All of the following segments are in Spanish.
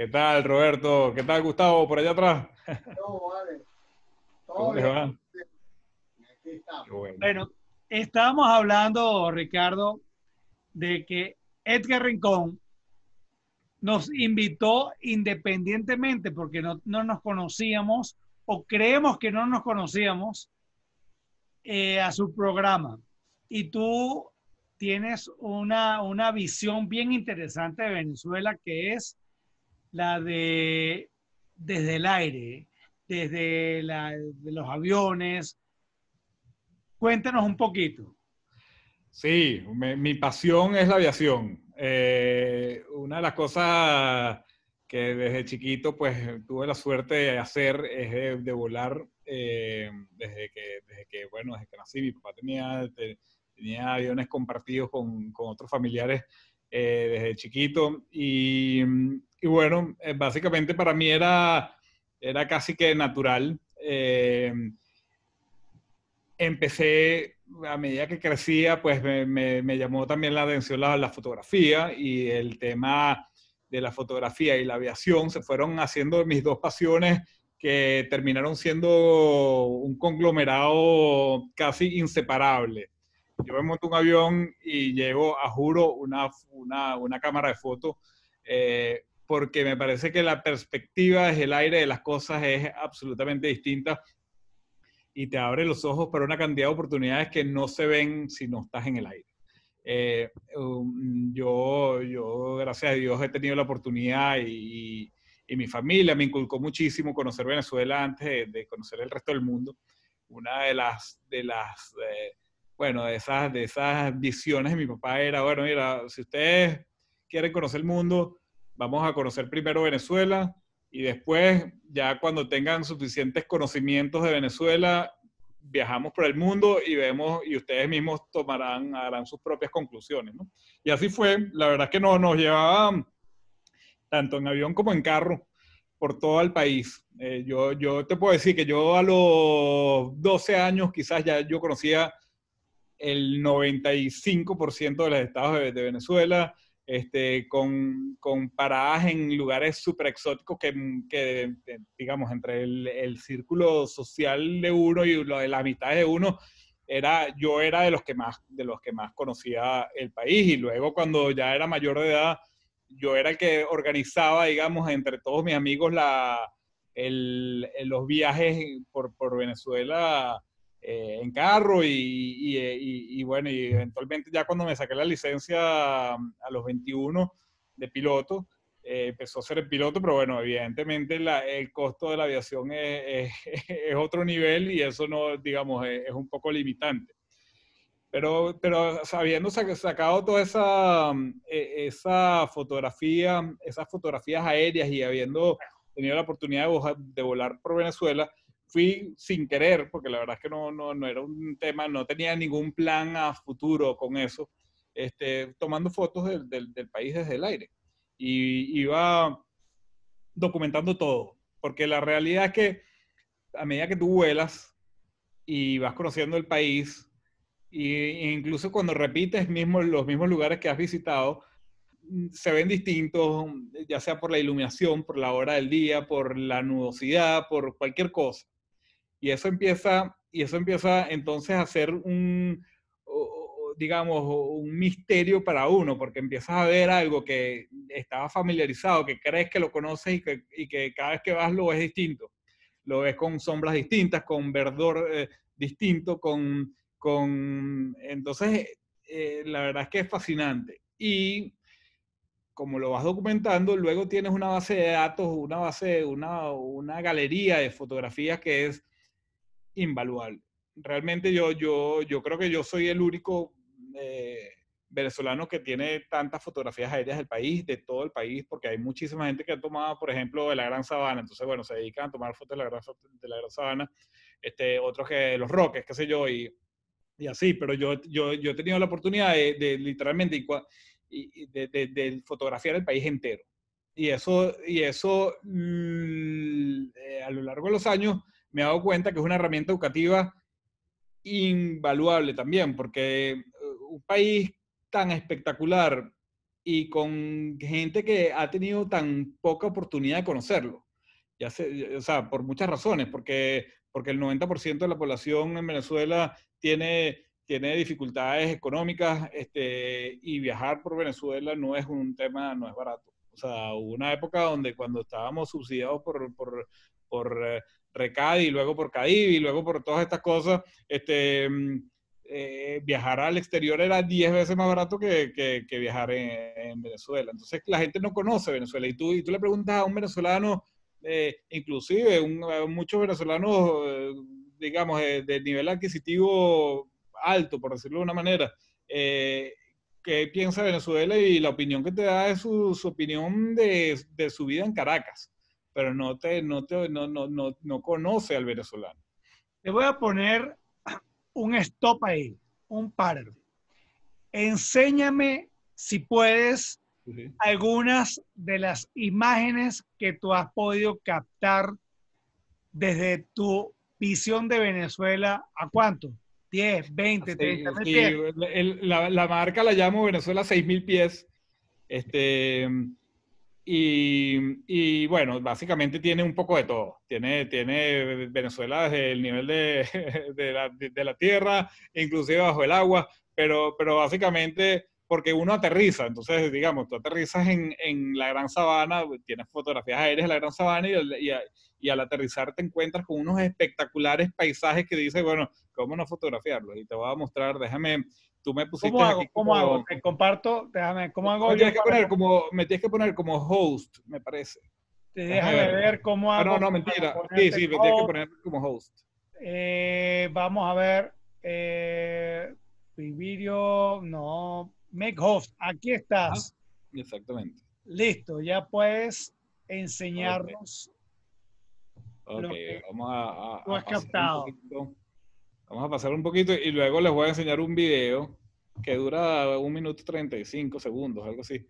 ¿Qué tal, Roberto? ¿Qué tal, Gustavo, por allá atrás? No, vale. ¿Cómo estamos. Bueno. estábamos hablando, Ricardo, de que Edgar Rincón nos invitó independientemente porque no, nos conocíamos o creemos que no nos conocíamos eh, a su programa. Y tú tienes una, una visión bien interesante de Venezuela que es la de desde el aire, desde los aviones. Cuéntanos un poquito. Sí, mi pasión es la aviación. Eh, una de las cosas que desde chiquito pues tuve la suerte de hacer es de, volar eh, desde, que, bueno, desde que nací. Mi papá tenía, tenía aviones compartidos con, otros familiares eh, desde chiquito y mm, y bueno, eh, básicamente para mí era, era casi que natural. Eh, empecé, a medida que crecía, pues me, me, llamó también la atención la, la, fotografía y el tema de la fotografía y la aviación se fueron haciendo mis dos pasiones que terminaron siendo un conglomerado casi inseparable. Yo me monto un avión y llevo, a juro, una, una, una cámara de foto, eh, porque me parece que la perspectiva desde el aire de las cosas es absolutamente distinta y te abre los ojos para una cantidad de oportunidades que no se ven si no estás en el aire. Eh, um, yo, yo, gracias a Dios, he tenido la oportunidad y, y, mi familia me inculcó muchísimo conocer Venezuela antes de, de conocer el resto del mundo. Una de las, de las eh, bueno, de esas, de esas visiones de mi papá era, bueno, mira, si ustedes quieren conocer el mundo, vamos a conocer primero Venezuela y después, ya cuando tengan suficientes conocimientos de Venezuela, viajamos por el mundo y vemos, y ustedes mismos tomarán, harán sus propias conclusiones, ¿no? Y así fue, la verdad es que nos nos llevaban tanto en avión como en carro por todo el país. Eh, yo, yo te puedo decir que yo a los 12 años quizás ya yo conocía el 95% de los estados de, de Venezuela, este, con, con paradas en lugares súper exóticos que, mm, que, eh, digamos, entre el, el, círculo social de uno y lo de las amistades de uno, era, yo era de los, que más, de los que más conocía el país y luego cuando ya era mayor de edad, yo era el que organizaba, digamos, entre todos mis amigos la, el, los viajes por, por Venezuela eh, en carro eh, y, bueno, y eventualmente ya cuando me saqué la licencia mm, a los 21 de piloto, eh, empezó a ser el piloto, pero bueno, evidentemente el costo de la aviación es, otro nivel y eso no, digamos, es, un poco limitante. Pero, pero habiendo sacado toda esa, mm, e, esa fotografía, esas fotografías aéreas y habiendo tenido la oportunidad de volar por Venezuela, fui sin querer, porque la verdad es que no, no, era un tema, no tenía ningún plan a futuro con eso, este, tomando fotos del, del, del país desde el aire. Y iba documentando todo, porque la realidad es que a medida que tú vuelas y vas conociendo el país, e incluso cuando repites mismo, los mismos lugares que has visitado, se ven distintos, ya sea por la iluminación, por la hora del día, por la nudosidad, por cualquier cosa. Y eso empieza, y eso empieza entonces a ser un, digamos, un misterio para uno, porque empiezas a ver algo que estaba familiarizado, que crees que lo conoces y que, y que cada vez que vas lo ves distinto. Lo ves con sombras distintas, con verdor eh, distinto, con, con... Entonces, eh, la verdad es que es fascinante. Y como lo vas documentando, luego tienes una base de datos, una base, una, una galería de fotografías que es invaluable. Realmente yo, yo, yo creo que yo soy el único eh, venezolano que tiene tantas fotografías aéreas del país, de todo el país, porque hay muchísima gente que ha tomado, por ejemplo, de la Gran Sabana, entonces, bueno, se dedican a tomar fotos de la Gran, de la gran Sabana, este, otros que los Roques, qué sé yo, y, y así, pero yo, yo, yo, he tenido la oportunidad de, literalmente de, de, fotografiar el país entero. Y eso, y eso mm, eh, a lo largo de los años me he dado cuenta que es una herramienta educativa invaluable también, porque eh, un país tan espectacular y con gente que ha tenido tan poca oportunidad de conocerlo, ya o sea, por muchas razones, porque, porque el 90% de la población en Venezuela tiene tiene dificultades económicas este, y viajar por Venezuela no es un tema, no es barato. O sea, hubo una época donde cuando estábamos subsidiados por eh, y luego por y luego por todas estas cosas, este, mm, eh, viajar al exterior era 10 veces más barato que, viajar en, Venezuela. Entonces la gente no conoce Venezuela y tú, y tú le preguntas a un venezolano, eh, inclusive muchos venezolanos, eh, digamos, de nivel adquisitivo alto, por decirlo de una manera, qué piensa Venezuela y la opinión que te da es su, opinión de, de, su vida en Caracas pero no, te, no, no, conoce al venezolano. Te voy a poner un stop ahí, un par Enséñame, si puedes, algunas de las imágenes que tú has podido captar desde tu visión de Venezuela. ¿A cuánto? 10, 20, 30 sí, sí. La, la, marca la llamo Venezuela 6000 pies. Este, y, bueno, básicamente tiene un poco de todo. Tiene, tiene Venezuela desde el nivel de, de, la, tierra, inclusive bajo el agua, pero, pero básicamente porque uno aterriza, entonces digamos, tú aterrizas en, en la Gran Sabana, tienes fotografías aéreas de la Gran Sabana y, y, al aterrizar te encuentras con unos espectaculares paisajes que dices, bueno, ¿cómo no fotografiarlos? Y te voy a mostrar, déjame, tú me ¿Cómo hago? ¿Cómo hago? Te comparto, déjame, ¿cómo hago? Me tienes, que poner, como, que poner como host, me parece. Te déjame ver. cómo ah, hago. No, no, mentira. Sí, sí, me tienes que poner como host. Eh, vamos a ver. Eh, video, no. Make host, aquí estás. exactamente. Listo, ya puedes enseñarnos. Ok, vamos a, a, tú has captado. Vamos a pasar un poquito y luego les voy a enseñar un video que dura un minuto 35 segundos, algo así.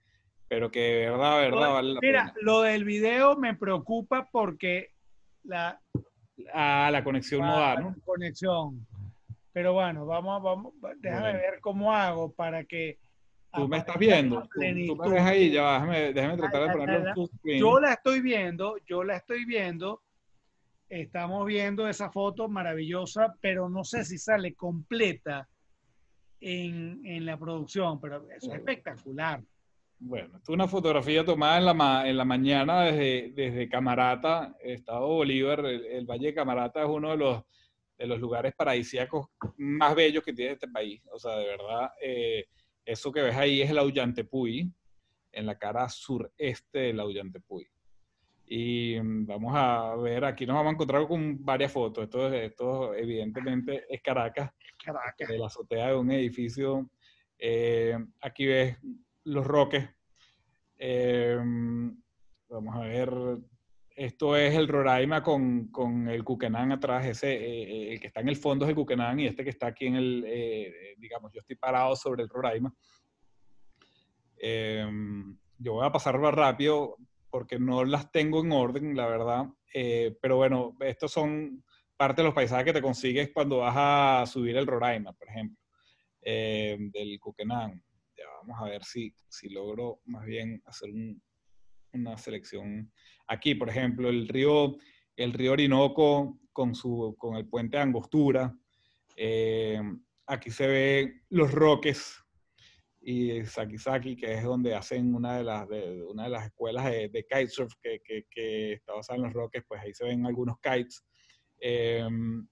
Pero que de verdad, de verdad vale la Mira, lo del video me preocupa porque la... Ah, la conexión no ah, da, ¿no? Conexión. Pero bueno, vamos, vamos, déjame ver cómo hago para que... Tú me estás viendo, tú, me ves ahí, ya déjame, déjame tratar de ponerlo en tu Yo la estoy viendo, yo la estoy viendo, estamos viendo esa foto maravillosa, pero no sé si sale completa en, la producción, pero es espectacular. Bueno, es una fotografía tomada en la, en la mañana desde, Camarata, Estado Bolívar. El, Valle de Camarata es uno de los, de los lugares paradisíacos más bellos que tiene este país. O sea, de verdad, eh, eso que ves ahí es el Aullantepuy, en la cara sureste del Aullantepuy. Y mm, vamos a ver, aquí nos vamos a encontrar con varias fotos. Esto, esto evidentemente es Caracas, Caracas. de este, la azotea de un edificio. Eh, aquí ves los roques. Eh, mm, vamos a ver, esto es el Roraima con, el Cuquenán atrás. Ese, eh, el que está en el fondo es el Cuquenán y este que está aquí en el, digamos, yo estoy parado sobre el Roraima. Mm, yo voy a pasar rápido porque no las tengo en orden, la verdad. Eh, pero bueno, estos son parte de los paisajes que te consigues cuando vas a subir el Roraima, por ejemplo, eh, del Coquenán. Ya vamos a ver si, si logro más bien hacer una selección. Aquí, por ejemplo, el río, el río Orinoco con, su, con el puente de Angostura. Eh, aquí se ven los roques y Sakisaki, que es donde hacen una de las, de, una de las escuelas de, kitesurf que, que, está basada en los Roques, pues ahí se ven algunos kites. Em,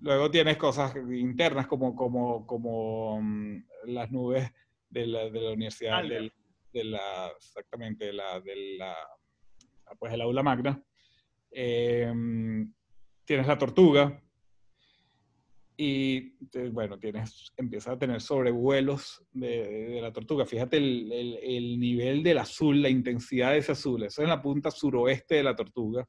luego tienes cosas internas como, como, como mm, las nubes de la, de la universidad, de la, exactamente, de la, de la, ah, pues el aula magna. Em, tienes la tortuga, y bueno, tienes, empieza a tener sobrevuelos de, la tortuga. Fíjate el, nivel del azul, la intensidad de ese azul. Eso es en la punta suroeste de la tortuga.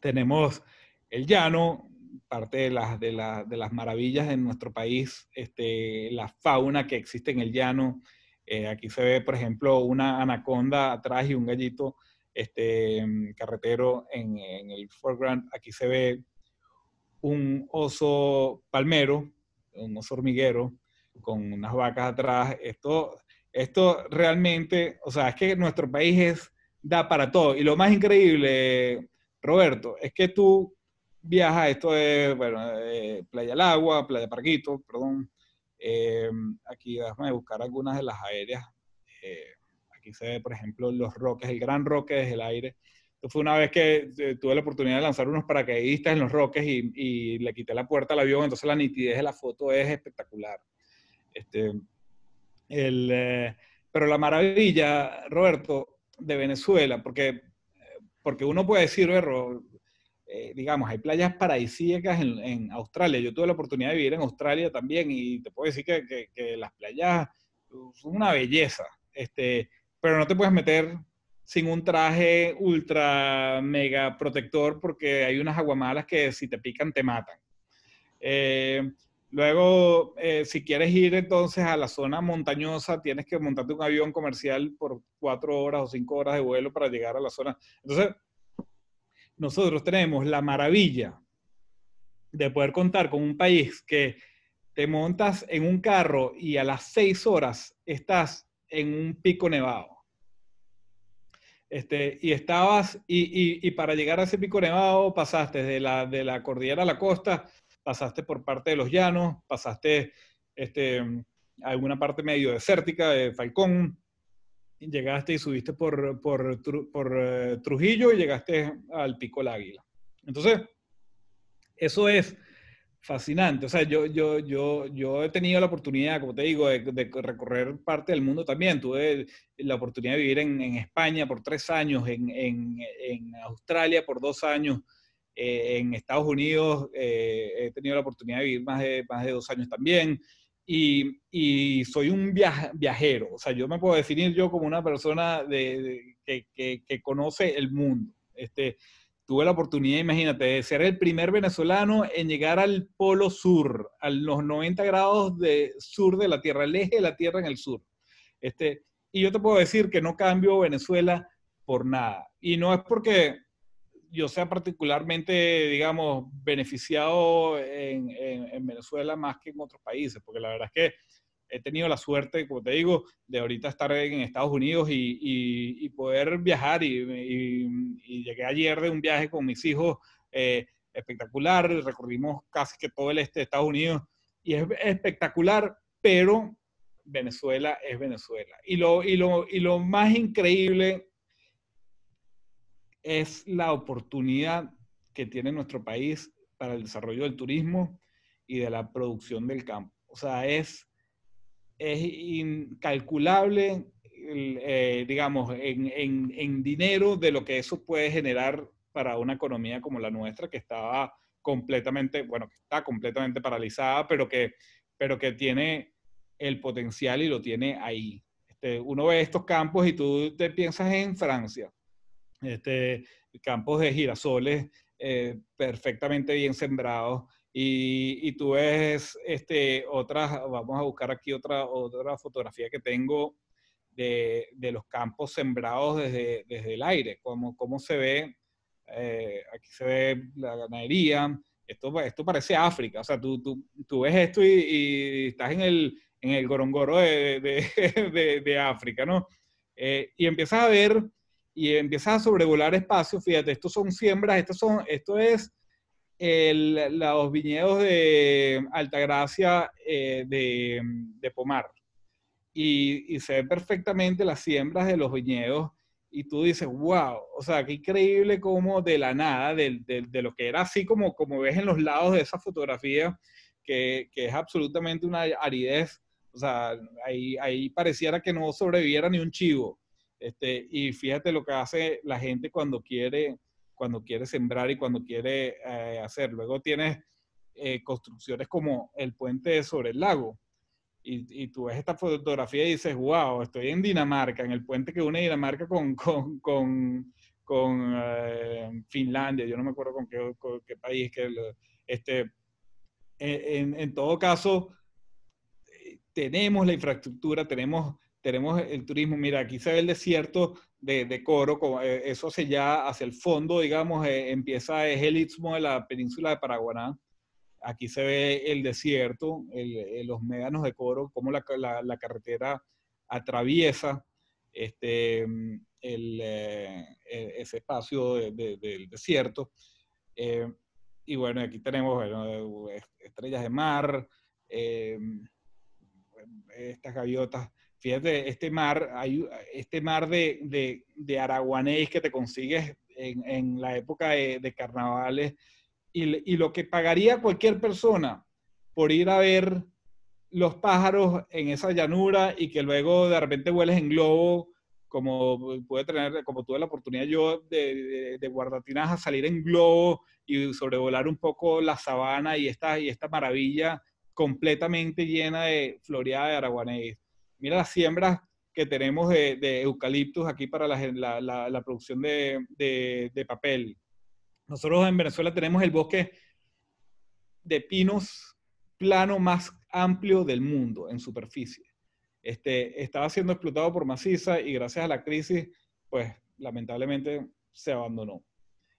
Tenemos el llano, parte de las, de, de las maravillas en nuestro país, este, la fauna que existe en el llano. Eh, aquí se ve, por ejemplo, una anaconda atrás y un gallito este, mm, carretero en el foreground. Aquí se ve un oso palmero, un oso hormiguero, con unas vacas atrás. Esto, esto realmente, o sea, es que nuestro país es, da para todo. Y lo más increíble, Roberto, es que tú viajas, esto es, bueno, eh, Playa El Agua, Playa Parquito, perdón. Eh, aquí déjame buscar algunas de las aéreas. Eh, aquí se ve, por ejemplo, los roques, el gran roque desde el aire fue una vez que eh, tuve la oportunidad de lanzar unos paracaidistas en los roques y, le quité la puerta al avión, entonces la nitidez de la foto es espectacular. Este, eh, pero la maravilla, Roberto, de Venezuela, porque, eh, porque uno puede decir, digamos, hay playas paradisíacas en, Australia. Yo tuve la oportunidad de vivir en Australia también y te puedo decir que, las playas son una belleza, este, pero no te puedes meter sin un traje ultra mega protector porque hay unas aguamalas que si te pican te matan. Eh, luego, eh, si quieres ir entonces a la zona montañosa, tienes que montarte un avión comercial por cuatro horas o cinco horas de vuelo para llegar a la zona. Entonces, nosotros tenemos la maravilla de poder contar con un país que te montas en un carro y a las seis horas estás en un pico nevado este, y estabas, y, para llegar a ese pico nevado pasaste de la, cordillera a la costa, pasaste por parte de los llanos, pasaste este, mm, alguna parte medio desértica de Falcón, llegaste y subiste por, eh, Trujillo y llegaste al pico el Águila. Entonces, eso es Fascinante. O sea, yo, yo, yo, yo he tenido la oportunidad, como te digo, de, recorrer parte del mundo también. Tuve la oportunidad de vivir en, España por tres años, en, Australia por dos años, eh, en Estados Unidos eh, he tenido la oportunidad de vivir más de, más de dos años también. Y, soy un viajero. O sea, yo me puedo definir yo como una persona de, que, que conoce el mundo. Este, tuve la oportunidad, imagínate, de ser el primer venezolano en llegar al polo sur, a los 90 grados de sur de la Tierra, el eje de la Tierra en el sur. Este, y yo te puedo decir que no cambio Venezuela por nada. Y no es porque yo sea particularmente, digamos, beneficiado en Venezuela más que en otros países, porque la verdad es que he tenido la suerte, como te digo, de ahorita estar en Estados Unidos y, poder viajar y, llegué ayer de un viaje con mis hijos eh, espectacular, recorrimos casi que todo el este de Estados Unidos y es espectacular, pero Venezuela es Venezuela. Y lo, y lo, y lo más increíble es la oportunidad que tiene nuestro país para el desarrollo del turismo y de la producción del campo. O sea, es es incalculable, eh, digamos, en, dinero de lo que eso puede generar para una economía como la nuestra, que estaba completamente, bueno, está completamente paralizada, pero que, pero que tiene el potencial y lo tiene ahí. Este, uno ve estos campos y tú te piensas en Francia, este, campos de girasoles eh, perfectamente bien sembrados, y, tú ves este, otras, vamos a buscar aquí otra, otra fotografía que tengo de, de los campos sembrados desde, desde el aire, como, como se ve, eh, aquí se ve la ganadería, esto, pues, esto parece África, o sea, tú, tú, tú ves esto y, estás en el, en el gorongoro de, de, África, ¿no? Eh, y empiezas a ver y empiezas a sobrevolar espacios, fíjate, estos son siembras, estos son, esto es el, los viñedos de Altagracia eh, de, Pomar. Y, se ven perfectamente las siembras de los viñedos. Y tú dices, wow, o sea, qué increíble como de la nada, de, lo que era así como, como ves en los lados de esa fotografía, que, que es absolutamente una aridez. O sea, ahí, ahí, pareciera que no sobreviviera ni un chivo. Este, y fíjate lo que hace la gente cuando quiere cuando quiere sembrar y cuando quiere eh, hacer. Luego tienes eh, construcciones como el puente sobre el lago. Y, y, tú ves esta fotografía y dices, wow, estoy en Dinamarca, en el puente que une Dinamarca con, con, con, con eh, Finlandia, yo no me acuerdo con qué, país, que este, e, en, en, todo caso, tenemos la infraestructura, tenemos, tenemos el turismo. Mira, aquí se ve el desierto de, de Coro, eh, eso se ya hacia el fondo, digamos, eh, empieza es el istmo de la península de Paraguaná. Aquí se ve el desierto, eh, los médanos de Coro, cómo la, carretera atraviesa este, e, ese espacio del desierto. y bueno, aquí tenemos estrellas de mar, estas gaviotas fíjate, este mar, este mar de, araguanés que te consigues en, la época de, carnavales y, lo que pagaría cualquier persona por ir a ver los pájaros en esa llanura y que luego de repente vueles en globo, como puede tener, como tuve la oportunidad yo de, de, guardatinas a salir en globo y sobrevolar un poco la sabana y esta, y esta maravilla completamente llena de floreada de araguanés mira las siembras que tenemos de, de eucaliptus aquí para la, producción de, papel. Nosotros en Venezuela tenemos el bosque de pinos plano más amplio del mundo en superficie. Este, estaba siendo explotado por maciza y gracias a la crisis, pues lamentablemente se abandonó.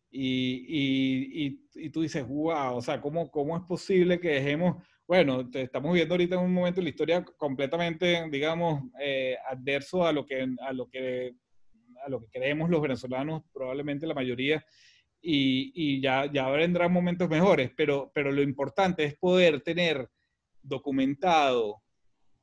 Y, tú dices, wow, o sea, ¿cómo, ¿cómo es posible que dejemos bueno, te estamos viviendo ahorita en un momento de la historia completamente, digamos, eh, adverso a lo, que, a, lo que, a lo que creemos los venezolanos, probablemente la mayoría, y, y ya, ya vendrán momentos mejores, pero, pero lo importante es poder tener documentado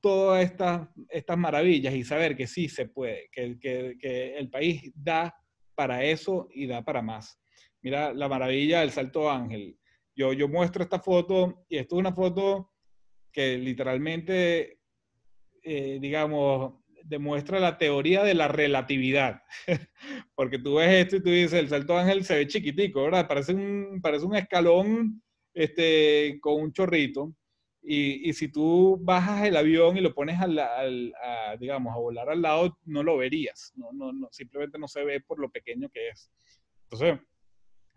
todas estas, estas maravillas y saber que sí se puede, que, que, que, el país da para eso y da para más. Mira la maravilla del Salto Ángel, yo, yo muestro esta foto y esto es una foto que literalmente, eh, digamos, demuestra la teoría de la relatividad. Porque tú ves esto y tú dices, el salto ángel se ve chiquitico, ¿verdad? Parece un, parece un escalón este, con un chorrito. Y, si tú bajas el avión y lo pones a, digamos, a volar al lado, no lo verías. no, simplemente no se ve por lo pequeño que es. Entonces,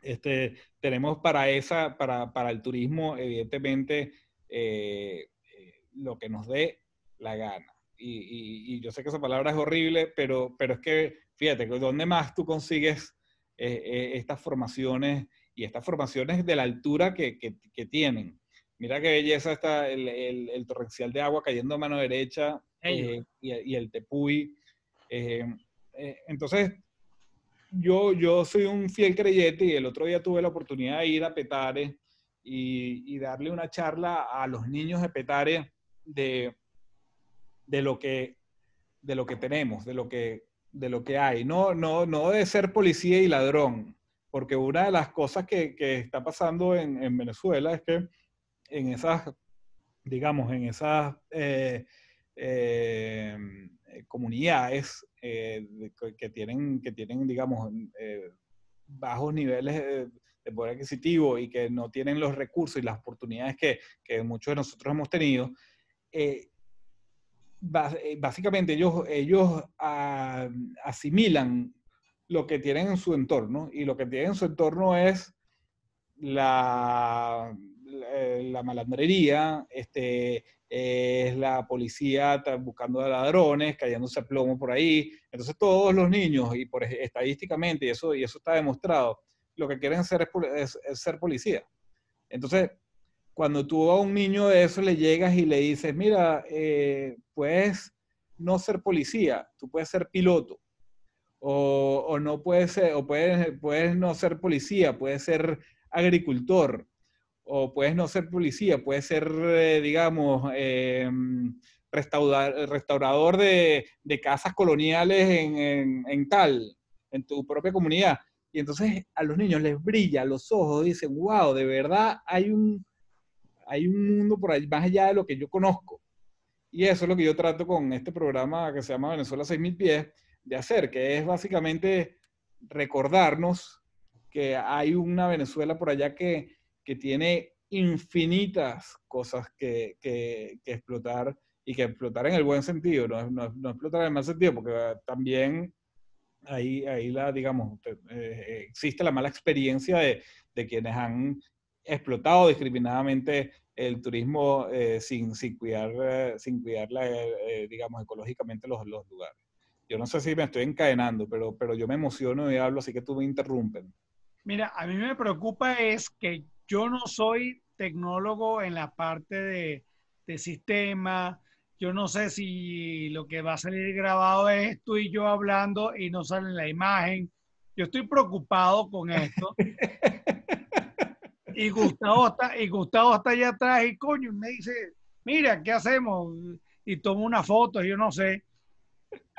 este, tenemos para esa, para, para el turismo, evidentemente, eh, eh, lo que nos dé la gana. Y, y, yo sé que esa palabra es horrible, pero, pero es que, fíjate, ¿dónde más tú consigues eh, estas formaciones y estas formaciones de la altura que, que, tienen? Mira qué belleza está el, el, torrencial de agua cayendo a mano derecha y, y, el tepuy. entonces, yo, soy un fiel creyente y el otro día tuve la oportunidad de ir a Petare y, darle una charla a los niños de Petare de, de, lo, que, de lo que tenemos, de lo que, de lo que hay. No, no, no de ser policía y ladrón, porque una de las cosas que, está pasando en, Venezuela es que en esas, digamos, en esas eh, eh, comunidades eh, que, tienen, que tienen, digamos, eh, bajos niveles eh, de poder adquisitivo y que no tienen los recursos y las oportunidades que, muchos de nosotros hemos tenido, básicamente ellos, ellos ah, asimilan lo que tienen en su entorno y lo que tienen en su entorno es la eh, la malandrería, este, eh, es la policía buscando a ladrones, cayéndose a plomo por ahí. Entonces todos los niños, y por, estadísticamente, y eso, y eso está demostrado, lo que quieren hacer es, ser policía. Entonces, cuando tú a un niño de eso le llegas y le dices, mira, eh, puedes no ser policía, tú puedes ser piloto, o, no puedes o puedes, puedes no ser policía, puedes ser agricultor, o puedes no ser policía, puedes ser, eh, digamos, em, restaurador de, casas coloniales en, tal, en tu propia comunidad. Y entonces a los niños les brilla los ojos, dicen, wow, de verdad hay un, hay un mundo por ahí más allá de lo que yo conozco. Y eso es lo que yo trato con este programa que se llama Venezuela 6000 pies de hacer, que es básicamente recordarnos que hay una Venezuela por allá que, que tiene infinitas cosas que, que, explotar y que explotar en el buen sentido, no, no, explotar en el mal sentido, porque ah, también ahí, ahí la, digamos, eh, existe la mala experiencia de, de, quienes han explotado discriminadamente el turismo eh, sin, sin, cuidar, eh, sin cuidar digamos, ecológicamente los, los lugares. Yo no sé si me estoy encadenando, pero, pero yo me emociono y hablo, así que tú me interrumpen. Mira, a mí me preocupa es que yo no soy tecnólogo en la parte de, sistema. Yo no sé si lo que va a salir grabado es tú y yo hablando y no sale la imagen. Yo estoy preocupado con esto. y Gustavo está, y Gustavo está allá atrás y coño, me dice, mira, ¿qué hacemos? Y tomo una foto, yo no sé.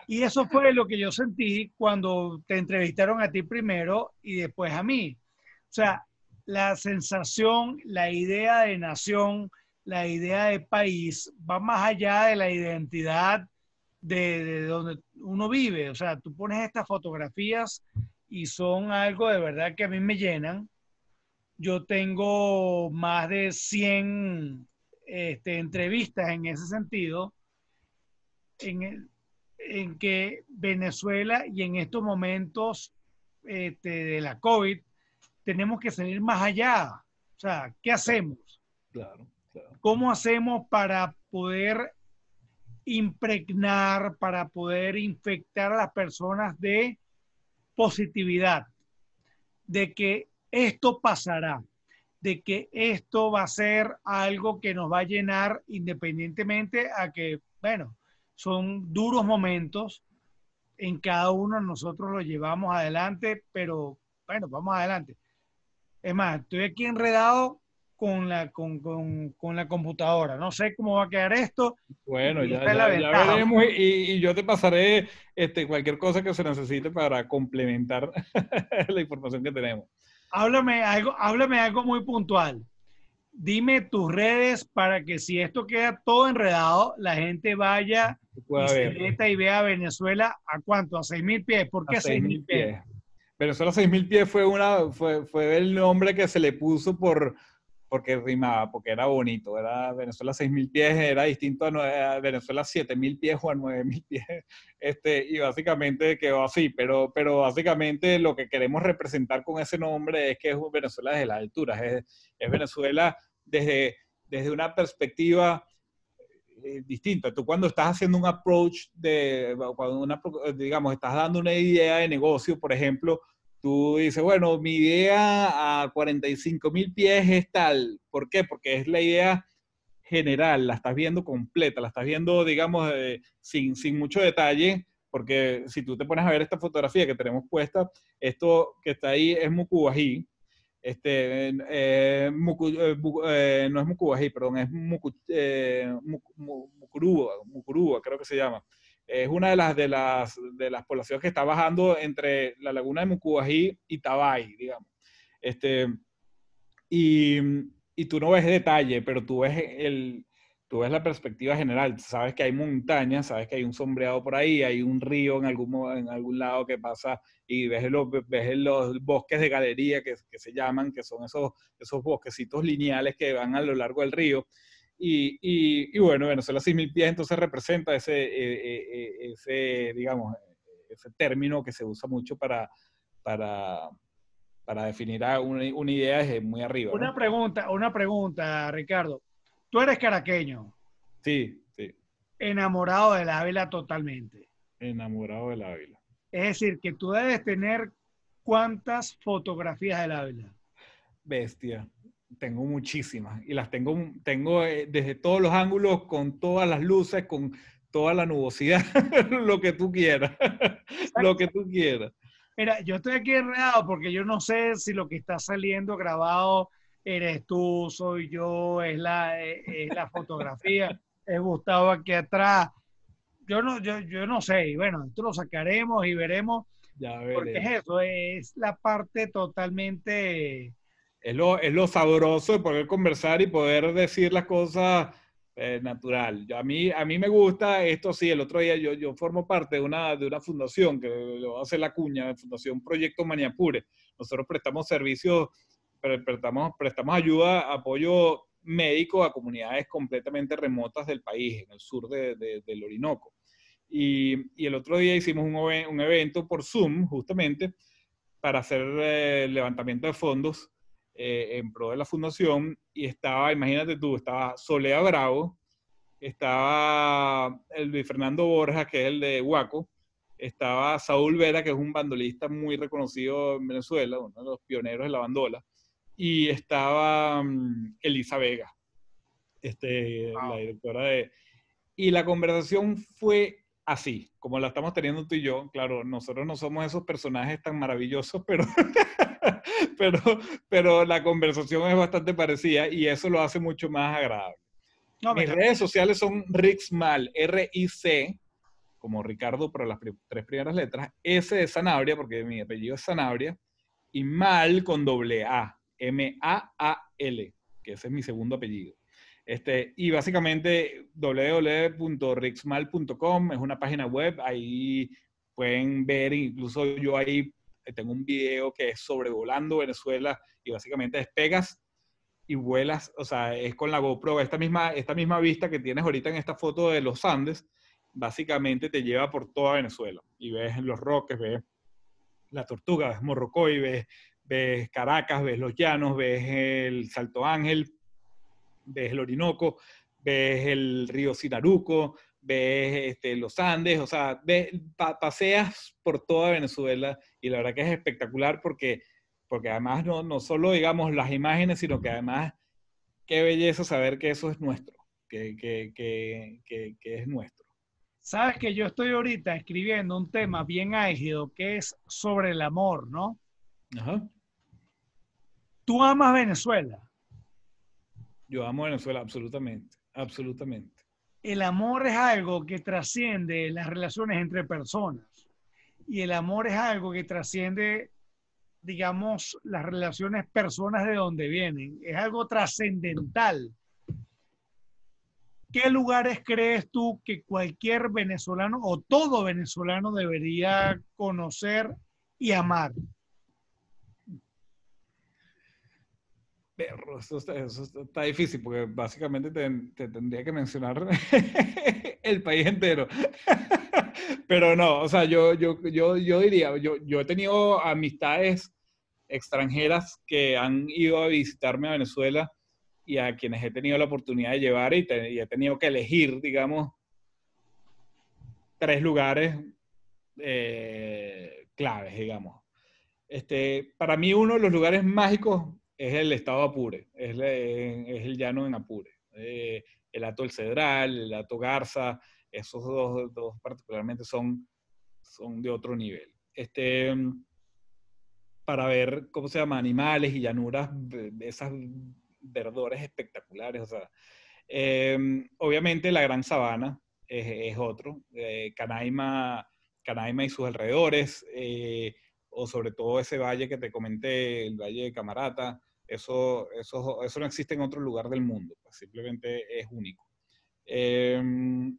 Y eso fue lo que yo sentí cuando te entrevistaron a ti primero y después a mí. O sea, la sensación, la idea de nación, la idea de país va más allá de la identidad de, donde uno vive. O sea, tú pones estas fotografías y son algo de verdad que a mí me llenan. Yo tengo más de 100 este, entrevistas en ese sentido, en, que Venezuela y en estos momentos este, de la COVID, tenemos que salir más allá. O sea, ¿qué hacemos? Claro, ¿Cómo hacemos para poder impregnar, para poder infectar a las personas de positividad, de que esto pasará, de que esto va a ser algo que nos va a llenar independientemente a que, bueno, son duros momentos, en cada uno nosotros lo llevamos adelante, pero bueno, vamos adelante. Es más, estoy aquí enredado con la, con, la computadora. No sé cómo va a quedar esto. Bueno, ya, ya, veremos y, yo te pasaré este, cualquier cosa que se necesite para complementar la información que tenemos. Háblame algo, háblame algo muy puntual. Dime tus redes para que si esto queda todo enredado, la gente vaya y, se y vea Venezuela a cuánto, a 6.000 pies. ¿Por qué 6.000 pies? Venezuela 6000 pies fue, una, fue, fue el nombre que se le puso por, porque rimaba, porque era bonito. Era Venezuela 6.000 pies, era distinto a, Venezuela 7.000 pies o a 9.000 pies. Este, y básicamente quedó así, pero, pero básicamente lo que queremos representar con ese nombre es que es Venezuela desde las alturas, es, es Venezuela desde, desde una perspectiva eh, distinta. Tú cuando estás haciendo un approach de, cuando una, digamos, estás dando una idea de negocio, por ejemplo, tú dices, bueno, mi idea a 45 mil pies es tal. ¿Por qué? Porque es la idea general, la estás viendo completa, la estás viendo, digamos, eh, sin, sin mucho detalle, porque si tú te pones a ver esta fotografía que tenemos puesta, esto que está ahí es Mucubají, este, eh, eh, eh, no es Mucubají, perdón, es Mucurúa, creo que se llama. Es una de las, de, las, de las poblaciones que está bajando entre la laguna de Mucubají y Tabay, digamos. Este, y, y tú no ves detalle, pero tú ves el, tú ves la perspectiva general, sabes que hay montañas, sabes que hay un sombreado por ahí, hay un río en algún, en algún lado que pasa y ves los, ves los bosques de galería que, se llaman, que son esos, esos bosquecitos lineales que van a lo largo del río. Y, y, y bueno, Venezuela sin mil pies entonces representa ese, e, e, e, ese, digamos, ese término que se usa mucho para, para, para definir una, idea desde muy arriba. Una pregunta, una pregunta, Ricardo. Tú eres caraqueño. Sí, sí. Enamorado de la Ávila totalmente. Enamorado de la Ávila. Es decir, que tú debes tener cuántas fotografías de la Ávila. Bestia. Tengo muchísimas. Y las tengo, tengo eh, desde todos los ángulos, con todas las luces, con toda la nubosidad, lo que tú quieras, lo que tú quieras. Mira, yo estoy aquí enredado porque yo no sé si lo que está saliendo grabado eres tú, soy yo, es la, eh, la fotografía, es Gustavo aquí atrás. Yo no, yo, yo no sé, y bueno, esto lo sacaremos y veremos. porque es eso, es la parte totalmente... Es lo, es lo sabroso de poder conversar y poder decir las cosas eh, natural. Yo, a, mí, a mí me gusta esto, sí, el otro día yo, yo formo parte de una, de una fundación que lo hace la cuña, Fundación Proyecto Maniapure. Nosotros prestamos servicios prestamos, prestamos ayuda, apoyo médico a comunidades completamente remotas del país, en el sur del Orinoco. Y, el otro día hicimos un, evento por Zoom, justamente, para hacer eh, levantamiento de fondos eh, en pro de la fundación. Y estaba, imagínate tú, estaba Solea Bravo, estaba el Luis Fernando Borja, que es el de Huaco, estaba Saúl Vera, que es un bandolista muy reconocido en Venezuela, uno de los pioneros de la bandola y estaba mm, Elisa Vega, este, la directora de... Y la conversación fue así, como la estamos teniendo tú y yo. Claro, nosotros no somos esos personajes tan maravillosos, pero, pero, pero la conversación es bastante parecida y eso lo hace mucho más agradable. Mis redes sociales son Rixmal, R-I-C, como Ricardo para las tres primeras letras, S de Sanabria, porque mi apellido es Sanabria, y Mal con doble A, M-A-A-L, que ese es mi segundo apellido. Este, y básicamente www.rixmal.com es una página web, ahí pueden ver, incluso yo ahí eh, tengo un video que es sobre volando Venezuela y básicamente despegas y vuelas, o sea, es con la GoPro, esta misma, esta misma vista que tienes ahorita en esta foto de los Andes, básicamente te lleva por toda Venezuela y ves los roques, ves la tortuga, ves Morrocoy, ves ves Caracas, ves los Llanos, ves el Salto Ángel, ves el Orinoco, ves el río Sinaruco, ves este, los Andes, o sea, ves, paseas por toda Venezuela y la verdad que es espectacular porque, porque además no, solo digamos las imágenes, sino que además qué belleza saber que eso es nuestro, que, es nuestro. Sabes que yo estoy ahorita escribiendo un tema bien ágido que es sobre el amor, ¿no? Ajá. ¿Tú amas Venezuela? Yo amo Venezuela, absolutamente, absolutamente. El amor es algo que trasciende las relaciones entre personas y el amor es algo que trasciende, digamos, las relaciones personas de donde vienen. Es algo trascendental. ¿Qué lugares crees tú que cualquier venezolano o todo venezolano debería conocer y amar? Perro, eso está, difícil porque básicamente te, tendría que mencionar el país entero. Pero no, o sea, yo, yo, yo, yo diría, yo, he tenido amistades extranjeras que han ido a visitarme a Venezuela y a quienes he tenido la oportunidad de llevar y, he tenido que elegir, digamos, tres lugares eh, claves, digamos. Este, para mí uno de los lugares mágicos es el estado Apure, es, el llano en Apure. Eh, el Ato El Cedral, el Ato Garza, esos dos, dos particularmente son, son de otro nivel. Este, para ver, ¿cómo se llama? Animales y llanuras, esas verdores espectaculares. O sea, em, obviamente la Gran Sabana es, otro. Eh, Canaima, Canaima y sus alrededores. Eh, o sobre todo ese valle que te comenté, el valle de Camarata, eso, eso, eso no existe en otro lugar del mundo, pues, simplemente es único. Em,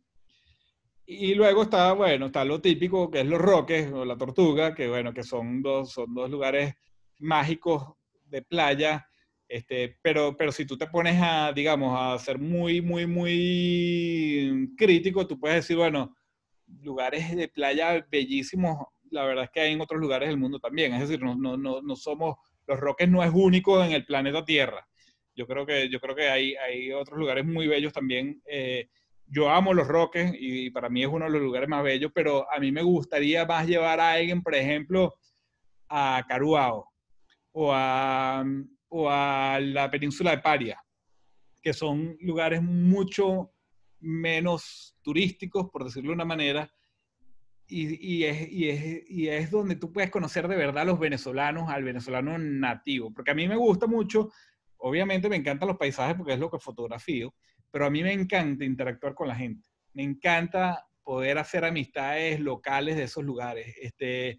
y luego está, bueno, está lo típico que es los Roques o la Tortuga, que bueno, que son dos, son dos lugares mágicos de playa, este, pero, pero si tú te pones a, digamos, a ser muy, muy, muy crítico, tú puedes decir, bueno, lugares de playa bellísimos la verdad es que hay en otros lugares del mundo también. Es decir, no, somos, los Roques no es único en el planeta Tierra. Yo creo que, yo creo que hay, hay otros lugares muy bellos también. Eh, yo amo los Roques y para mí es uno de los lugares más bellos, pero a mí me gustaría más llevar a alguien, por ejemplo, a Caruao o a, o a la península de Paria, que son lugares mucho menos turísticos, por decirlo de una manera, y, y, es, y, es, y, es, donde tú puedes conocer de verdad a los venezolanos, al venezolano nativo. Porque a mí me gusta mucho, obviamente me encantan los paisajes porque es lo que fotografío, pero a mí me encanta interactuar con la gente. Me encanta poder hacer amistades locales de esos lugares. Este,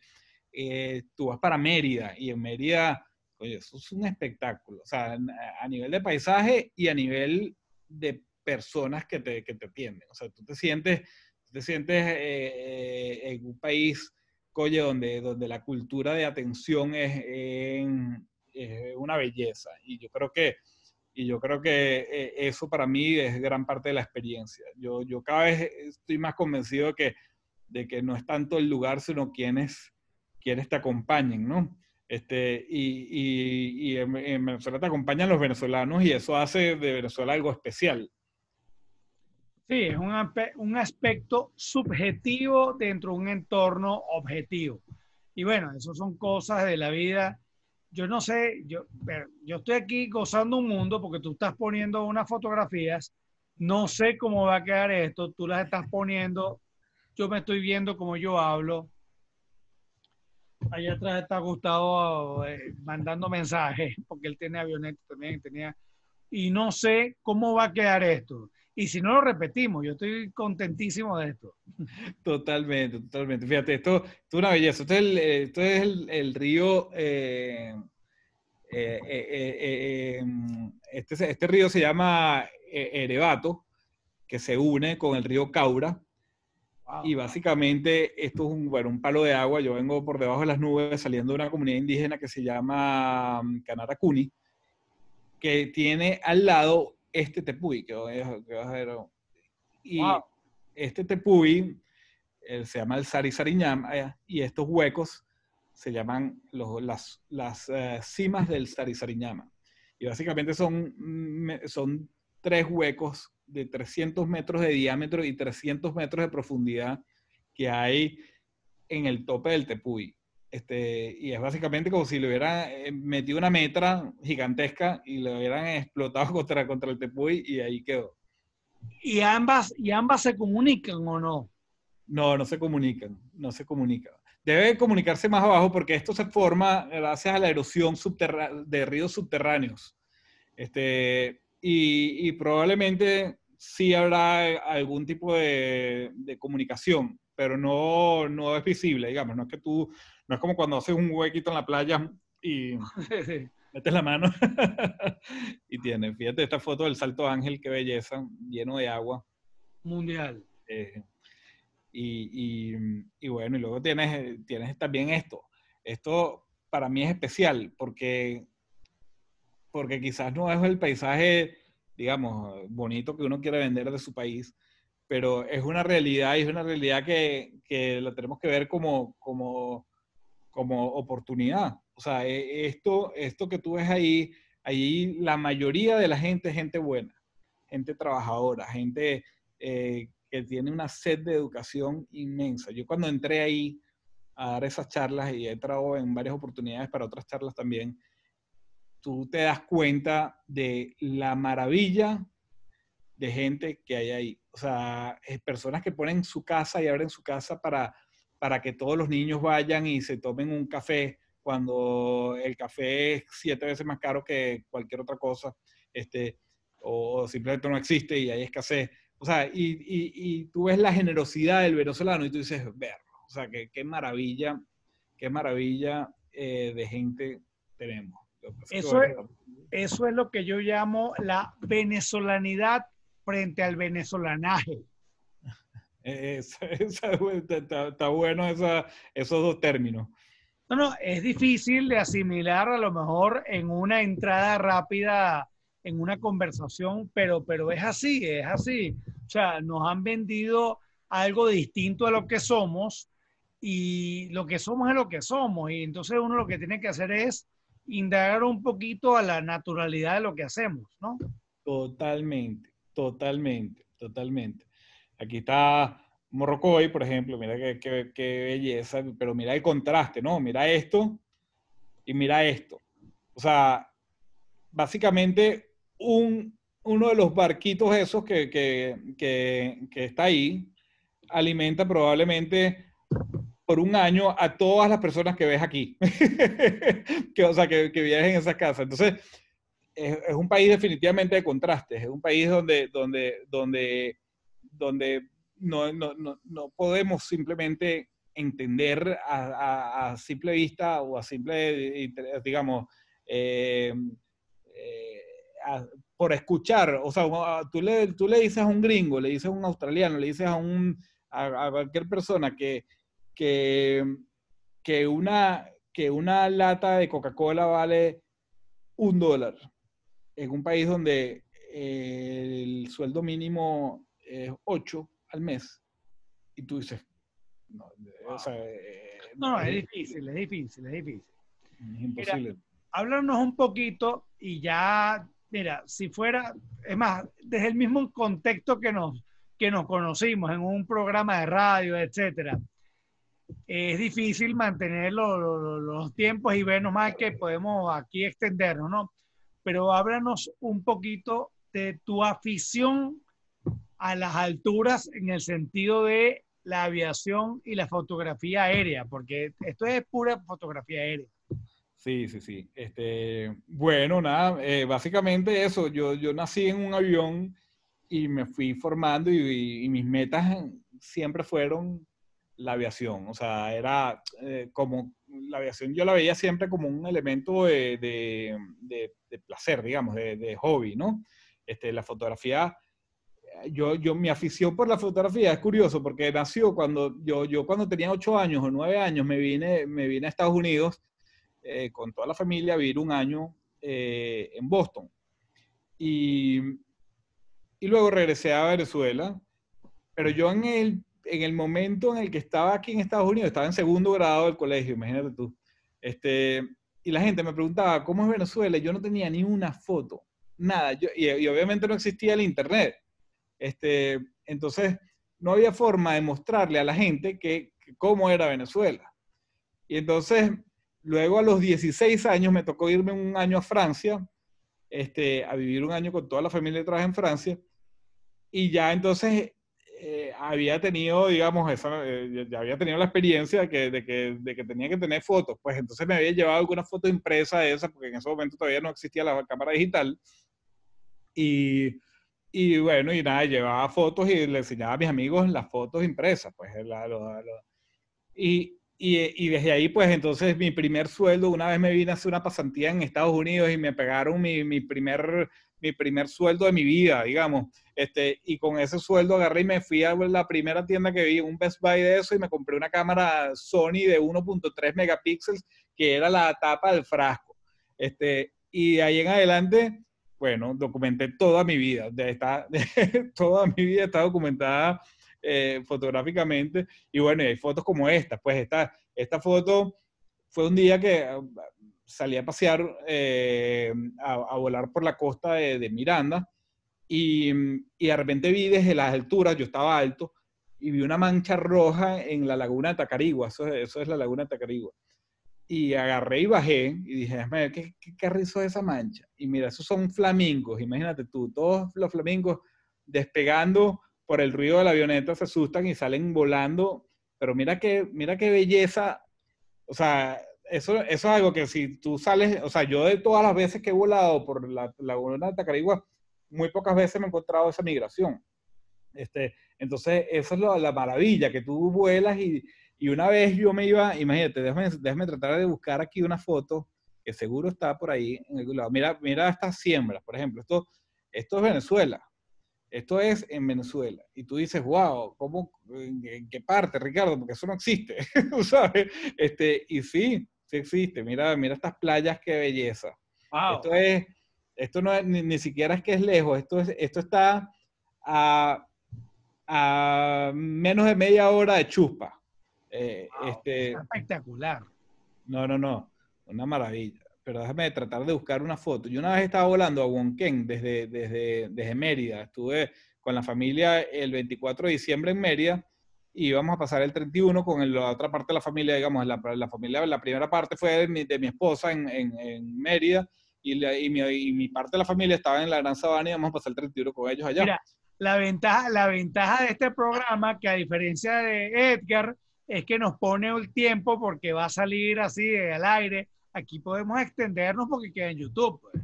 eh, tú vas para Mérida y en Mérida, oye, eso es un espectáculo. O sea, a nivel de paisaje y a nivel de personas que te, que te atienden. O sea, tú te sientes te sientes eh, eh, en un país, donde, la cultura de atención es, una belleza. Y yo creo que, y yo creo que eh, eso para mí es gran parte de la experiencia. Yo, cada vez estoy más convencido de que, de que no es tanto el lugar, sino quienes, quienes te acompañen, Este, y, en, Venezuela te acompañan los venezolanos y eso hace de Venezuela algo especial. Sí, es un, aspecto subjetivo dentro de un entorno objetivo. Y bueno, eso son cosas de la vida. Yo no sé, yo, yo estoy aquí gozando un mundo porque tú estás poniendo unas fotografías, no sé cómo va a quedar esto, tú las estás poniendo, yo me estoy viendo como yo hablo. Allá atrás está Gustavo eh, mandando mensajes, porque él tiene avioneta también, tenía... Y no sé cómo va a quedar esto y si no lo repetimos, yo estoy contentísimo de esto. Totalmente, totalmente. Fíjate, esto, es una belleza. Esto es el, eh, esto es el, río. Eh, eh, em, este, este, río se llama Erebato, que se une con el río Caura. Y básicamente esto es un, bueno, un palo de agua. Yo vengo por debajo de las nubes saliendo de una comunidad indígena que se llama mm, Canaracuni que tiene al lado este Tepuy, que a ver. Y este Tepuy eh, se llama el Sarisariñama, eh, y estos huecos se llaman las, las eh, cimas del Sarisariñama, Y básicamente son, son tres huecos de 300 metros de diámetro y 300 metros de profundidad que hay en el tope del Tepuy. Este, y es básicamente como si le hubieran eh, metido una metra gigantesca y le hubieran explotado contra, contra el Tepuy y ahí quedó. ¿Y ambas, ¿Y ambas se comunican o no? No, no se comunican, no se comunican. Debe comunicarse más abajo porque esto se forma gracias a la erosión de ríos subterráneos. Este, y, probablemente sí habrá algún tipo de, comunicación, pero no, no es visible, digamos, no es que tú no es como cuando haces un huequito en la playa y metes la mano y tienes. Fíjate esta foto del Salto Ángel, qué belleza, lleno de agua. Mundial. Eh, y, bueno, y luego tienes, eh, tienes también esto. Esto para mí es especial porque, porque quizás no es el paisaje, digamos, bonito que uno quiere vender de su país, pero es una realidad y es una realidad que, que la tenemos que ver como, como como oportunidad. O sea, e, esto, esto que tú ves ahí, ahí la mayoría de la gente es gente buena, gente trabajadora, gente eh, que tiene una sed de educación inmensa. Yo cuando entré ahí a dar esas charlas y he entrado en varias oportunidades para otras charlas también, tú te das cuenta de la maravilla de gente que hay ahí. O sea, eh, personas que ponen su casa y abren su casa para para que todos los niños vayan y se tomen un café cuando el café es siete veces más caro que cualquier otra cosa, este, o simplemente no existe y hay escasez. O sea, y, tú ves la generosidad del venezolano y tú dices, verlo, o sea, qué, qué maravilla, qué maravilla eh, de gente tenemos. eso es lo que yo llamo la venezolanidad frente al venezolanaje. Eh, está bueno esos dos términos. No, no, es difícil de asimilar a lo mejor en una entrada rápida, en una conversación, pero, pero es así, es así. O sea, nos han vendido algo distinto a lo que somos y lo que somos es lo que somos. Y entonces uno lo que tiene que hacer es indagar un poquito a la naturalidad de lo que hacemos, ¿no? Totalmente, totalmente, totalmente. Aquí está Morrocoy, por ejemplo, mira qué, belleza, pero mira el contraste, ¿no? Mira esto y mira esto. O sea, básicamente un, uno de los barquitos esos que, que, que, está ahí alimenta probablemente por un año a todas las personas que ves aquí, que, o sea, que, viajen en esas casas. Entonces, es, es, un país definitivamente de contrastes, es un país donde, donde, donde donde no, podemos simplemente entender a, simple vista o a simple, digamos, eh, eh, por escuchar. O sea, ah, tú le, dices a un gringo, le dices a un australiano, le dices a, un, a, cualquier persona que, que, una, que una lata de Coca-Cola vale un dólar en un país donde eh, el sueldo mínimo 8 eh, al mes y tú dices, no, eh, es, eh, difícil, es difícil, es difícil. Es imposible. háblanos un poquito y ya, mira, si fuera, es más, desde el mismo contexto que nos, que nos conocimos en un programa de radio, etcétera. Es difícil mantener los, tiempos y ver nomás que podemos aquí extendernos, ¿no? Pero háblanos un poquito de tu afición a las alturas en el sentido de la aviación y la fotografía aérea, porque esto es pura fotografía aérea. Sí, sí, sí. Este, bueno, nada, eh, básicamente eso. Yo, yo nací en un avión y me fui formando y, mis metas siempre fueron la aviación. O sea, era eh, como la aviación yo la veía siempre como un elemento de, placer, digamos, de, hobby, ¿no? Este, la fotografía yo, me mi afición por la fotografía es curioso porque nació cuando yo, cuando tenía ocho años o nueve años me vine, me vine a Estados Unidos eh, con toda la familia a vivir un año eh, en Boston. Y, luego regresé a Venezuela, pero yo en el, momento en el que estaba aquí en Estados Unidos, estaba en segundo grado del colegio, imagínate tú. Este, y la gente me preguntaba, ¿cómo es Venezuela? yo no tenía ni una foto, nada. Yo, y obviamente no existía el Internet. Este, entonces, no había forma de mostrarle a la gente que, cómo era Venezuela. Y entonces, luego a los 16 años me tocó irme un año a Francia, este, a vivir un año con toda la familia trabajo en Francia. Y ya entonces eh, había tenido, digamos, esa, eh, ya había tenido la experiencia de que, tenía que tener fotos. Pues entonces me había llevado alguna foto impresa de esa porque en ese momento todavía no existía la cámara digital. Y y bueno, y nada, llevaba fotos y le enseñaba a mis amigos las fotos impresas, pues. Eh, y, y, y, desde ahí, pues entonces mi primer sueldo, una vez me vine a hacer una pasantía en Estados Unidos y me pegaron mi, mi primer, mi primer sueldo de mi vida, digamos. Este, y con ese sueldo agarré y me fui a la primera tienda que vi, un Best Buy de eso, y me compré una cámara Sony de 1.3 megapíxeles, que era la tapa del frasco. Este, y de ahí en adelante bueno, documenté toda mi vida, toda mi vida está documentada eh, fotográficamente y bueno, hay fotos como esta, pues esta, esta foto fue un día que ah, salí a pasear, eh, a, volar por la costa de, Miranda y, y, de repente vi desde las alturas, yo estaba alto, y vi una mancha roja en la laguna de Tacarigua, eso, eso es la laguna de Tacarigua y agarré y bajé y dije, ¿qué, qué carrizo es esa mancha? Y mira, esos son flamingos, imagínate tú, todos los flamingos despegando por el ruido de la avioneta se asustan y salen volando, pero mira qué, mira qué belleza, o sea, eso, eso es algo que si tú sales, o sea, yo de todas las veces que he volado por la laguna de Tacarigua, muy pocas veces me he encontrado esa migración. Este, entonces, esa es la maravilla, que tú vuelas y, y una vez yo me iba, imagínate, déjame, tratar de buscar aquí una foto que seguro está por ahí en lado. Mira, mira estas siembras, por ejemplo, esto, esto es Venezuela. Esto es en Venezuela. Y tú dices, wow, ¿cómo, ¿en qué parte, Ricardo? Porque eso no existe, ¿sabes? Este, y sí, sí existe. Mira, mira estas playas, qué belleza. Esto es, esto no es, ni, siquiera es que es lejos, esto, es, esto está a, a menos de media hora de chupa. Eh, este, espectacular. No, no, no. Una maravilla. Pero déjame tratar de buscar una foto. Yo una vez estaba volando a Wonken desde, desde, desde Mérida. Estuve con la familia el 24 de diciembre en Mérida y íbamos a pasar el 31 con la otra parte de la familia, digamos, la, familia, la primera parte fue de mi, esposa en, en, Mérida y, y, mi, parte de la familia estaba en la Gran Sabana y íbamos a pasar el 31 con ellos allá. la ventaja, la ventaja de este programa, que a diferencia de Edgar, es que nos pone el tiempo porque va a salir así al aire. Aquí podemos extendernos porque queda en YouTube. Pues.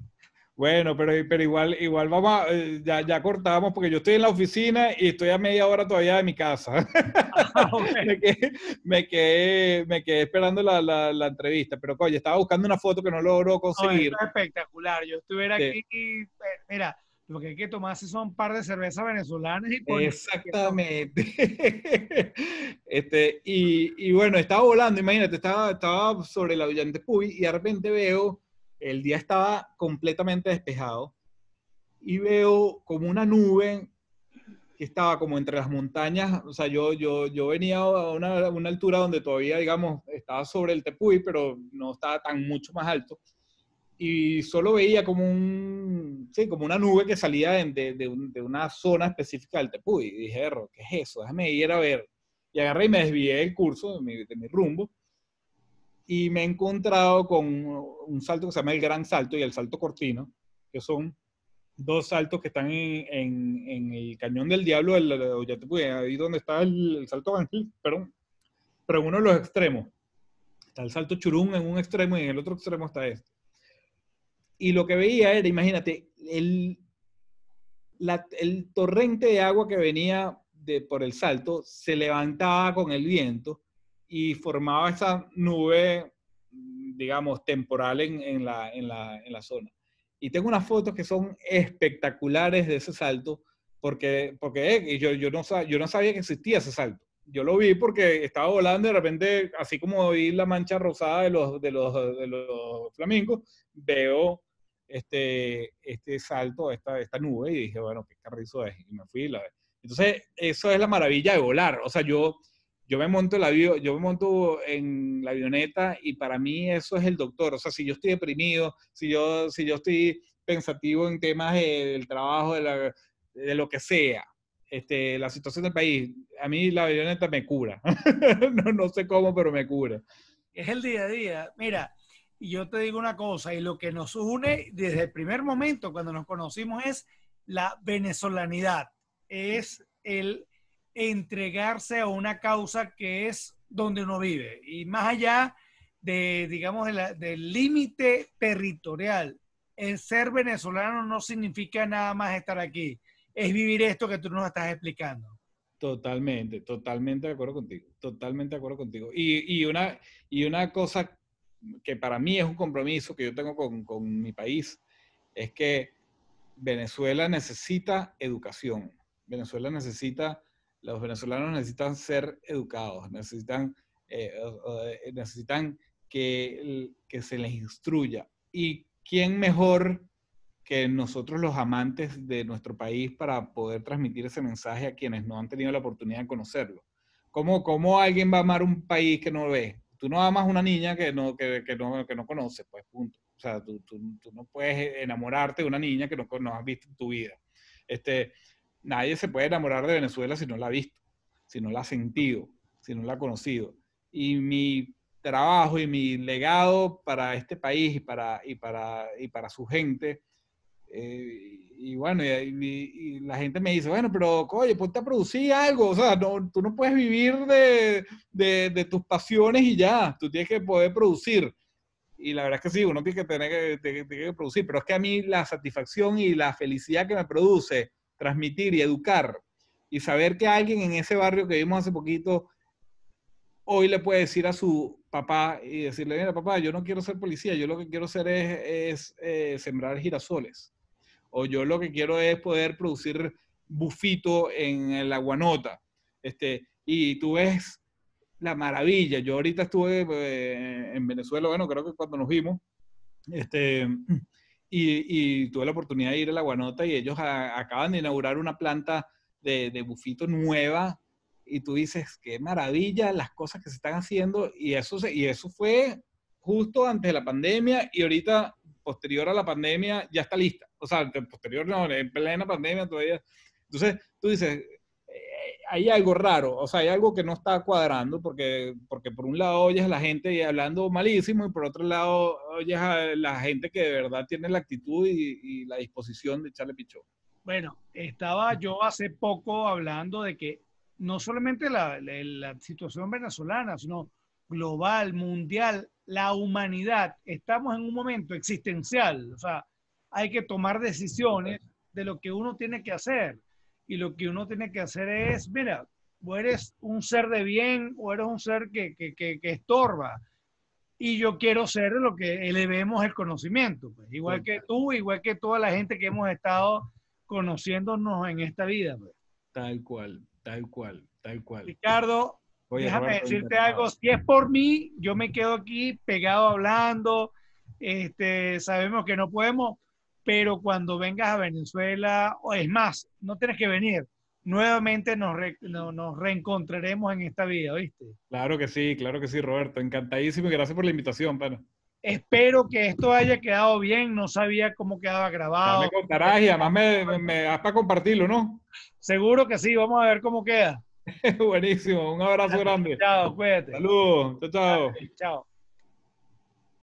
Bueno, pero, pero igual, igual vamos eh, ya, ya, cortamos porque yo estoy en la oficina y estoy a media hora todavía de mi casa. Ah, me, quedé, me, quedé, esperando la, la, entrevista, pero coño, estaba buscando una foto que no logró conseguir. espectacular, yo estuviera aquí, eh, mira, lo que hay que tomarse son un par de cervezas venezolanas y Exactamente. este, y, y, bueno, estaba volando, imagínate, estaba, estaba sobre la avión Tepuy y de repente veo, el día estaba completamente despejado y veo como una nube que estaba como entre las montañas, o sea, yo, yo, yo venía a una, a una altura donde todavía, digamos, estaba sobre el Tepuy, pero no estaba tan mucho más alto y solo veía como, un, sí, como una nube que salía de, de, una zona específica del Tepuy. Y dije, erro, ¿qué es eso? Déjame ir a ver. Y agarré y me desvié del curso, de mi, mi rumbo, y me he encontrado con un salto que se llama el Gran Salto y el Salto Cortino, que son dos saltos que están en, en, el Cañón del Diablo, ahí donde está el, Salto Ángel, pero pero uno de los extremos. Está el Salto churún en un extremo y en el otro extremo está este. Y lo que veía era, imagínate, el, el torrente de agua que venía de, por el salto se levantaba con el viento y formaba esa nube, digamos, temporal en, en, la, en, la, en la zona. Y tengo unas fotos que son espectaculares de ese salto, porque, porque eh, yo, yo, no sabía, yo no sabía que existía ese salto. Yo lo vi porque estaba volando y de repente, así como vi la mancha rosada de los, de los, de los flamingos, veo este, este salto, esta, esta nube, y dije, bueno, qué carrizo es, y me fui. Entonces, eso es la maravilla de volar. O sea, yo, yo, me monto el yo me monto en la avioneta y para mí eso es el doctor. O sea, si yo estoy deprimido, si yo, si yo estoy pensativo en temas eh, del trabajo, de, de lo que sea, este, la situación del país, a mí la avioneta me cura. no, no sé cómo, pero me cura. Es el día a día. Mira, y yo te digo una cosa, y lo que nos une desde el primer momento cuando nos conocimos es la venezolanidad, es el entregarse a una causa que es donde uno vive. Y más allá de, digamos, del límite territorial, el ser venezolano no significa nada más estar aquí, es vivir esto que tú nos estás explicando. Totalmente, totalmente de acuerdo contigo, totalmente de acuerdo contigo. Y, y, una, y una cosa que para mí es un compromiso que yo tengo con, mi país, es que Venezuela necesita educación. Venezuela necesita, los venezolanos necesitan ser educados, necesitan, eh, eh, necesitan que, se les instruya. ¿Y quién mejor que nosotros los amantes de nuestro país para poder transmitir ese mensaje a quienes no han tenido la oportunidad de conocerlo? ¿Cómo, cómo alguien va a amar un país que no lo ve? tú no amas una niña que no, que, no, conoces, pues punto. O sea, tú, no puedes enamorarte de una niña que no, has visto en tu vida. Este, nadie se puede enamorar de Venezuela si no la ha visto, si no la ha sentido, si no la ha conocido. Y mi trabajo y mi legado para este país y para, y para, y para su gente eh, y bueno, y, la gente me dice, bueno, pero oye, ponte a producir algo, o sea, no, tú no puedes vivir de, tus pasiones y ya, tú tienes que poder producir. Y la verdad es que sí, uno tiene que tener que, que producir, pero es que a mí la satisfacción y la felicidad que me produce transmitir y educar y saber que alguien en ese barrio que vimos hace poquito hoy le puede decir a su papá y decirle, mira papá, yo no quiero ser policía, yo lo que quiero hacer es, eh, sembrar girasoles o yo lo que quiero es poder producir bufito en la guanota. Este, y tú ves la maravilla. Yo ahorita estuve eh, en Venezuela, bueno, creo que cuando nos vimos, este, y, tuve la oportunidad de ir a la Guanota y ellos acaban de inaugurar una planta de, bufito nueva y tú dices, qué maravilla las cosas que se están haciendo y eso, y eso fue justo antes de la pandemia y ahorita posterior a la pandemia ya está lista. O sea, posterior no, en plena pandemia todavía. Entonces, tú dices, eh, hay algo raro, o sea, hay algo que no está cuadrando, porque, porque por un lado oyes a la gente hablando malísimo y por otro lado oyes a la gente que de verdad tiene la actitud y, la disposición de echarle pichón. Bueno, estaba yo hace poco hablando de que no solamente la, la situación venezolana, sino global, mundial, la humanidad, estamos en un momento existencial, o sea, hay que tomar decisiones de lo que uno tiene que hacer. Y lo que uno tiene que hacer es, mira, o eres un ser de bien o eres un ser que, que, que, estorba. Y yo quiero ser lo que elevemos el conocimiento, pues. igual que tú, igual que toda la gente que hemos estado conociéndonos en esta vida. Pues. Tal cual, tal cual, tal cual. Ricardo, Déjame decirte algo, si es por mí, yo me quedo aquí pegado hablando, este, sabemos que no podemos, pero cuando vengas a Venezuela, o es más, no tienes que venir, nuevamente nos, nos reencontraremos en esta vida, ¿viste? Claro que sí, claro que sí, Roberto, encantadísimo y gracias por la invitación, pana. Espero que esto haya quedado bien, no sabía cómo quedaba grabado. me contarás y además me das para compartirlo, ¿no? Seguro que sí, vamos a ver cómo queda. Buenísimo, un abrazo grande. Chao, cuídate. Saludos, chao, chao. Chao.